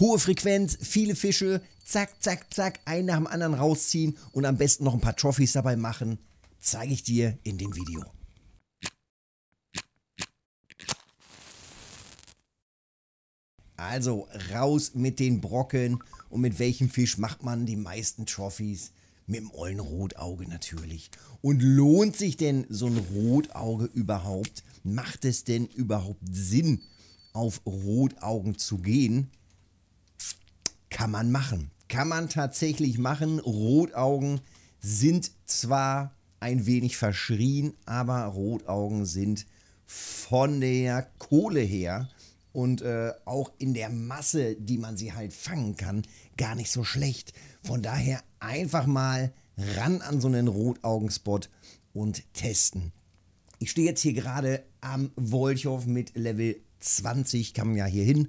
Hohe Frequenz, viele Fische, zack, zack, zack, einen nach dem anderen rausziehen und am besten noch ein paar Trophys dabei machen, zeige ich dir in dem Video. Also raus mit den Brocken und mit welchem Fisch macht man die meisten Trophys? Mit dem ollen Rotauge natürlich. Und lohnt sich denn so ein Rotauge überhaupt? Macht es denn überhaupt Sinn, auf Rotaugen zu gehen? Kann man machen. Kann man tatsächlich machen. Rotaugen sind zwar ein wenig verschrien, aber Rotaugen sind von der Kohle her und äh, auch in der Masse, die man sie halt fangen kann, gar nicht so schlecht. Von daher einfach mal ran an so einen Rotaugenspot und testen. Ich stehe jetzt hier gerade am Wolchow mit Level 20, kam ja hier hin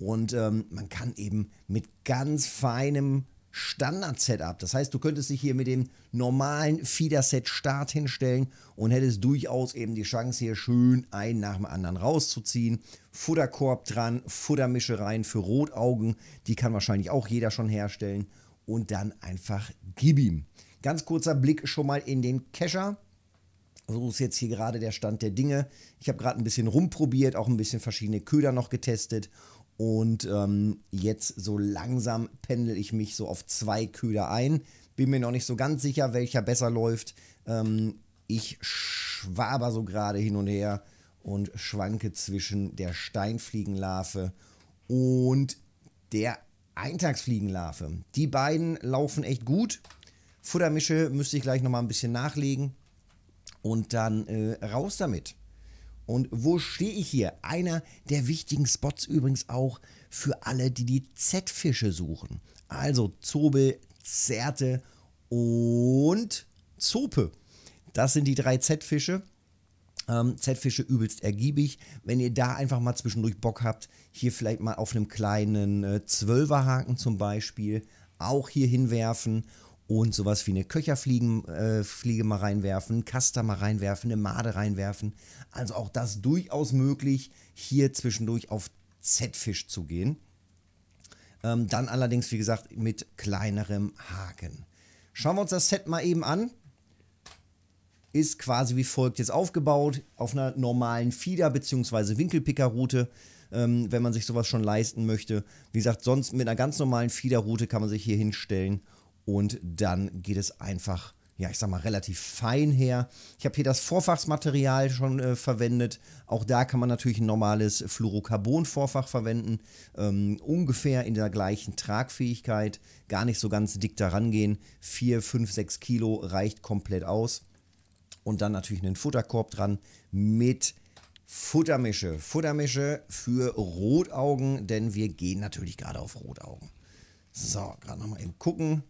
und ähm, man kann eben mit ganz feinem Standard-Setup. Das heißt, du könntest dich hier mit dem normalen Feeder-Set Start hinstellen und hättest durchaus eben die Chance, hier schön einen nach dem anderen rauszuziehen. Futterkorb dran, Futtermische für Rotaugen, die kann wahrscheinlich auch jeder schon herstellen. Und dann einfach gib ihm. Ganz kurzer Blick schon mal in den Kescher. So ist jetzt hier gerade der Stand der Dinge. Ich habe gerade ein bisschen rumprobiert, auch ein bisschen verschiedene Köder noch getestet und ähm, jetzt so langsam pendel ich mich so auf zwei Köder ein. Bin mir noch nicht so ganz sicher, welcher besser läuft. Ähm, ich schwaber so gerade hin und her und schwanke zwischen der Steinfliegenlarve und der Eintagsfliegenlarve. Die beiden laufen echt gut. Futtermische müsste ich gleich nochmal ein bisschen nachlegen. Und dann äh, raus damit. Und wo stehe ich hier? Einer der wichtigen Spots übrigens auch für alle, die die Z-Fische suchen. Also Zobel, Zerte und Zope. Das sind die drei Z-Fische. Ähm, Z-Fische übelst ergiebig. Wenn ihr da einfach mal zwischendurch Bock habt, hier vielleicht mal auf einem kleinen äh, Zwölferhaken zum Beispiel auch hier hinwerfen und sowas wie eine Köcherfliege äh, mal reinwerfen, Kaster mal reinwerfen, eine Made reinwerfen. Also auch das durchaus möglich, hier zwischendurch auf Z-Fisch zu gehen. Ähm, dann allerdings, wie gesagt, mit kleinerem Haken. Schauen wir uns das Set mal eben an. Ist quasi wie folgt jetzt aufgebaut, auf einer normalen Fieder- bzw. Winkelpicker-Route ähm, wenn man sich sowas schon leisten möchte. Wie gesagt, sonst mit einer ganz normalen Fiederroute kann man sich hier hinstellen und dann geht es einfach, ja, ich sag mal, relativ fein her. Ich habe hier das Vorfachsmaterial schon äh, verwendet. Auch da kann man natürlich ein normales Fluorocarbon-Vorfach verwenden. Ähm, ungefähr in der gleichen Tragfähigkeit. Gar nicht so ganz dick daran gehen. 4, 5, 6 Kilo reicht komplett aus. Und dann natürlich einen Futterkorb dran mit Futtermische. Futtermische für Rotaugen, denn wir gehen natürlich gerade auf Rotaugen. So, gerade nochmal eben gucken.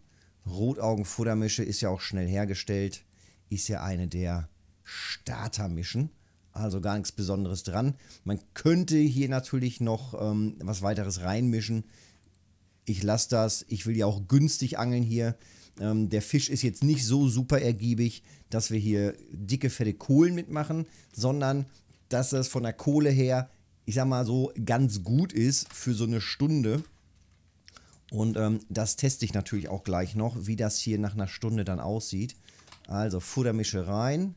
Rotaugenfuttermische ist ja auch schnell hergestellt, ist ja eine der Startermischen. Also gar nichts Besonderes dran. Man könnte hier natürlich noch ähm, was weiteres reinmischen. Ich lasse das. Ich will ja auch günstig angeln hier. Ähm, der Fisch ist jetzt nicht so super ergiebig, dass wir hier dicke, fette Kohlen mitmachen, sondern dass das von der Kohle her, ich sag mal so, ganz gut ist für so eine Stunde. Und ähm, das teste ich natürlich auch gleich noch, wie das hier nach einer Stunde dann aussieht. Also Futtermische rein.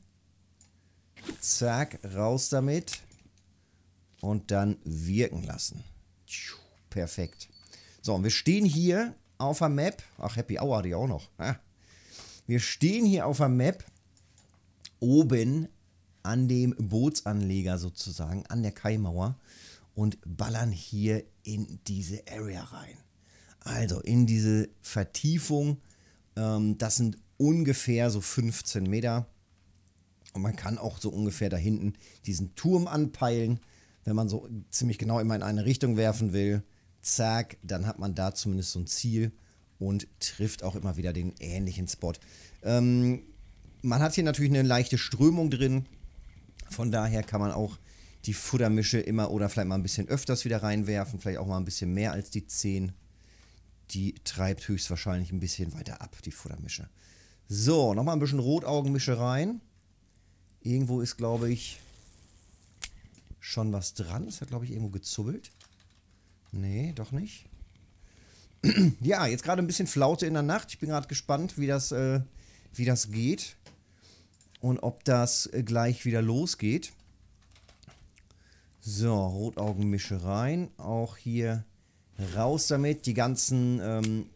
Zack, raus damit. Und dann wirken lassen. Perfekt. So, und wir stehen hier auf der Map. Ach, Happy Hour hatte ich auch noch. Ah. Wir stehen hier auf der Map oben an dem Bootsanleger sozusagen, an der Kaimauer und ballern hier in diese Area rein. Also in diese Vertiefung, ähm, das sind ungefähr so 15 Meter. Und man kann auch so ungefähr da hinten diesen Turm anpeilen, wenn man so ziemlich genau immer in eine Richtung werfen will. Zack, dann hat man da zumindest so ein Ziel und trifft auch immer wieder den ähnlichen Spot. Ähm, man hat hier natürlich eine leichte Strömung drin. Von daher kann man auch die Futtermische immer oder vielleicht mal ein bisschen öfters wieder reinwerfen. Vielleicht auch mal ein bisschen mehr als die 10 die treibt höchstwahrscheinlich ein bisschen weiter ab, die Futtermische. So, nochmal ein bisschen Rotaugenmische rein. Irgendwo ist, glaube ich, schon was dran. Das hat, glaube ich, irgendwo gezubbelt. Nee, doch nicht. ja, jetzt gerade ein bisschen Flaute in der Nacht. Ich bin gerade gespannt, wie das, äh, wie das geht. Und ob das äh, gleich wieder losgeht. So, Rotaugenmische rein. Auch hier Raus damit. Die ganzen ähm,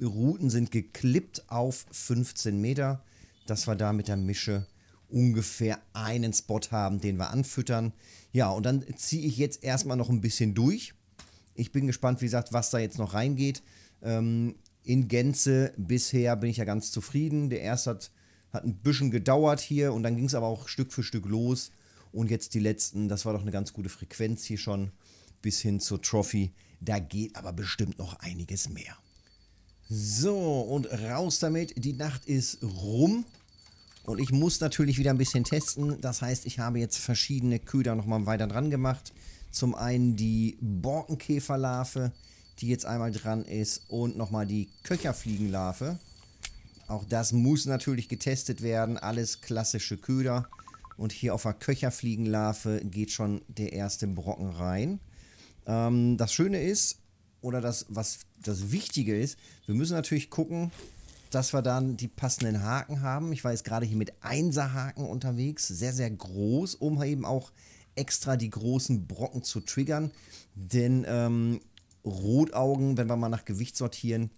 Routen sind geklippt auf 15 Meter, dass wir da mit der Mische ungefähr einen Spot haben, den wir anfüttern. Ja, und dann ziehe ich jetzt erstmal noch ein bisschen durch. Ich bin gespannt, wie gesagt, was da jetzt noch reingeht. Ähm, in Gänze bisher bin ich ja ganz zufrieden. Der erste hat, hat ein bisschen gedauert hier und dann ging es aber auch Stück für Stück los. Und jetzt die letzten, das war doch eine ganz gute Frequenz hier schon bis hin zur Trophy. Da geht aber bestimmt noch einiges mehr. So, und raus damit. Die Nacht ist rum. Und ich muss natürlich wieder ein bisschen testen. Das heißt, ich habe jetzt verschiedene Köder nochmal weiter dran gemacht. Zum einen die Borkenkäferlarve, die jetzt einmal dran ist. Und nochmal die Köcherfliegenlarve. Auch das muss natürlich getestet werden. Alles klassische Köder. Und hier auf der Köcherfliegenlarve geht schon der erste Brocken rein. Ähm, das Schöne ist, oder das, was das Wichtige ist, wir müssen natürlich gucken, dass wir dann die passenden Haken haben. Ich war jetzt gerade hier mit Einserhaken unterwegs, sehr, sehr groß, um eben auch extra die großen Brocken zu triggern. Denn ähm, Rotaugen, wenn wir mal nach Gewicht sortieren,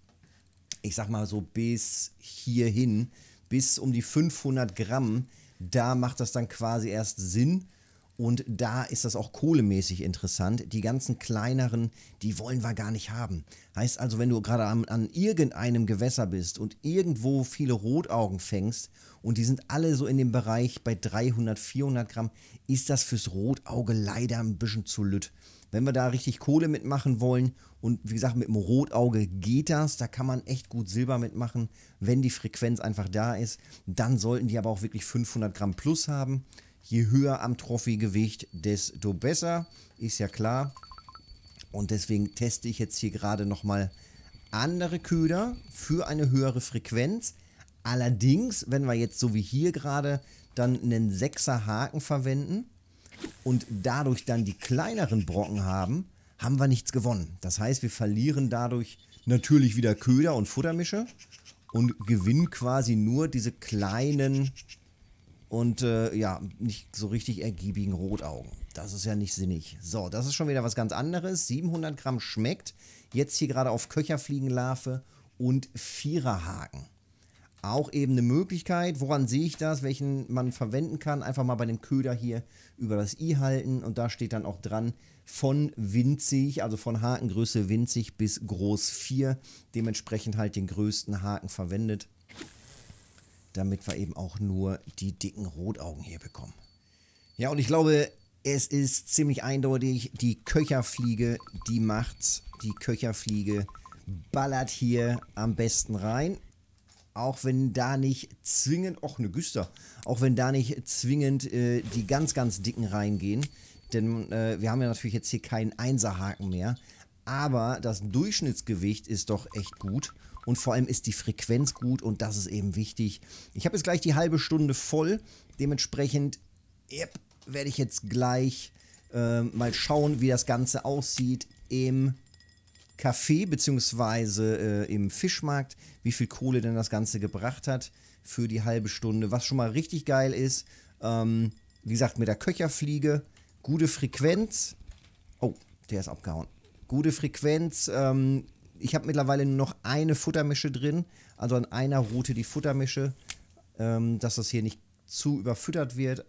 ich sag mal so bis hierhin, bis um die 500 Gramm, da macht das dann quasi erst Sinn. Und da ist das auch kohlemäßig interessant. Die ganzen kleineren, die wollen wir gar nicht haben. Heißt also, wenn du gerade an, an, irgendeinem Gewässer bist und irgendwo viele Rotaugen fängst und die sind alle so in dem Bereich bei 300, 400 Gramm, ist das fürs Rotauge leider ein bisschen zu lütt. Wenn wir da richtig Kohle mitmachen wollen und wie gesagt, mit dem Rotauge geht das, da kann man echt gut Silber mitmachen, wenn die Frequenz einfach da ist. Dann sollten die aber auch wirklich 500 Gramm plus haben Je höher am Trophygewicht, desto besser. Ist ja klar. Und deswegen teste ich jetzt hier gerade nochmal andere Köder für eine höhere Frequenz. Allerdings, wenn wir jetzt so wie hier gerade dann einen 6er Haken verwenden und dadurch dann die kleineren Brocken haben, haben wir nichts gewonnen. Das heißt, wir verlieren dadurch natürlich wieder Köder und Futtermische und gewinnen quasi nur diese kleinen und äh, ja, nicht so richtig ergiebigen Rotaugen. Das ist ja nicht sinnig. So, das ist schon wieder was ganz anderes. 700 Gramm schmeckt. Jetzt hier gerade auf Köcherfliegenlarve und Viererhaken. Auch eben eine Möglichkeit. Woran sehe ich das? Welchen man verwenden kann? Einfach mal bei dem Köder hier über das i halten und da steht dann auch dran von winzig, also von Hakengröße winzig bis groß 4. Dementsprechend halt den größten Haken verwendet damit wir eben auch nur die dicken Rotaugen hier bekommen. Ja, und ich glaube, es ist ziemlich eindeutig, die Köcherfliege, die macht's. Die Köcherfliege ballert hier am besten rein. Auch wenn da nicht zwingend, och ne Güster, auch wenn da nicht zwingend äh, die ganz, ganz dicken reingehen. Denn äh, wir haben ja natürlich jetzt hier keinen Einserhaken mehr. Aber das Durchschnittsgewicht ist doch echt gut und vor allem ist die Frequenz gut und das ist eben wichtig. Ich habe jetzt gleich die halbe Stunde voll, dementsprechend yep, werde ich jetzt gleich äh, mal schauen, wie das Ganze aussieht im Café beziehungsweise äh, im Fischmarkt, wie viel Kohle denn das Ganze gebracht hat für die halbe Stunde, was schon mal richtig geil ist. Ähm, wie gesagt, mit der Köcherfliege, gute Frequenz. Oh, der ist abgehauen. Gute Frequenz, ähm, ich habe mittlerweile nur noch eine Futtermische drin, also an einer Route die Futtermische, ähm, dass das hier nicht zu überfüttert wird.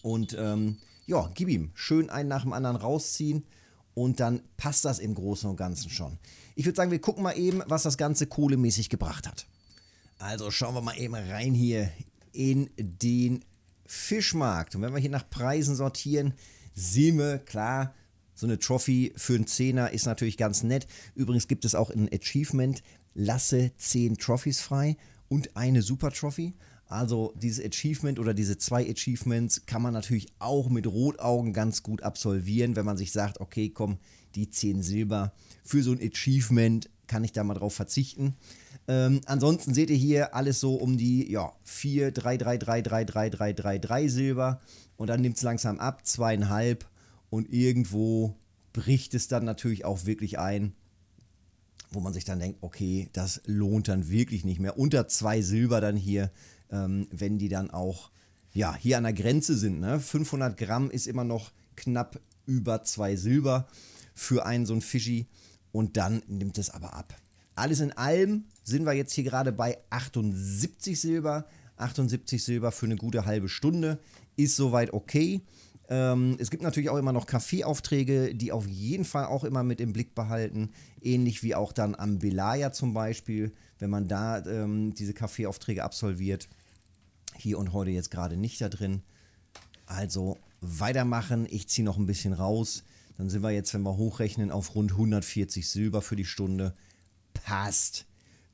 Und ähm, ja, gib ihm. Schön einen nach dem anderen rausziehen und dann passt das im Großen und Ganzen schon. Ich würde sagen, wir gucken mal eben, was das Ganze kohlemäßig gebracht hat. Also schauen wir mal eben rein hier in den Fischmarkt. Und wenn wir hier nach Preisen sortieren, sehen wir, klar, so eine Trophy für einen Zehner ist natürlich ganz nett. Übrigens gibt es auch ein Achievement, lasse 10 Trophies frei und eine Super Trophy. Also dieses Achievement oder diese zwei Achievements kann man natürlich auch mit Rotaugen ganz gut absolvieren, wenn man sich sagt, okay, komm, die 10 Silber für so ein Achievement kann ich da mal drauf verzichten. Ähm, ansonsten seht ihr hier alles so um die ja, 4, 3, 3, 3, 3, 3, 3, 3, 3 Silber und dann nimmt es langsam ab, zweieinhalb und irgendwo bricht es dann natürlich auch wirklich ein, wo man sich dann denkt, okay, das lohnt dann wirklich nicht mehr. Unter zwei Silber dann hier, ähm, wenn die dann auch, ja, hier an der Grenze sind. Ne? 500 Gramm ist immer noch knapp über zwei Silber für einen so ein Fischi. Und dann nimmt es aber ab. Alles in allem sind wir jetzt hier gerade bei 78 Silber. 78 Silber für eine gute halbe Stunde ist soweit okay. Ähm, es gibt natürlich auch immer noch Kaffeeaufträge, die auf jeden Fall auch immer mit im Blick behalten. Ähnlich wie auch dann am Belaya zum Beispiel, wenn man da ähm, diese Kaffeeaufträge absolviert. Hier und heute jetzt gerade nicht da drin. Also weitermachen. Ich ziehe noch ein bisschen raus. Dann sind wir jetzt, wenn wir hochrechnen, auf rund 140 Silber für die Stunde. Passt.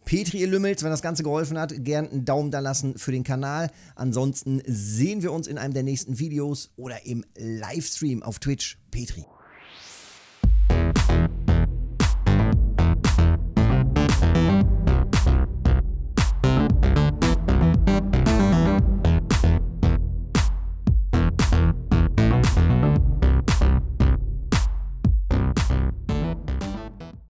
Petri, ihr Lümmels, wenn das Ganze geholfen hat, gern einen Daumen da lassen für den Kanal. Ansonsten sehen wir uns in einem der nächsten Videos oder im Livestream auf Twitch. Petri.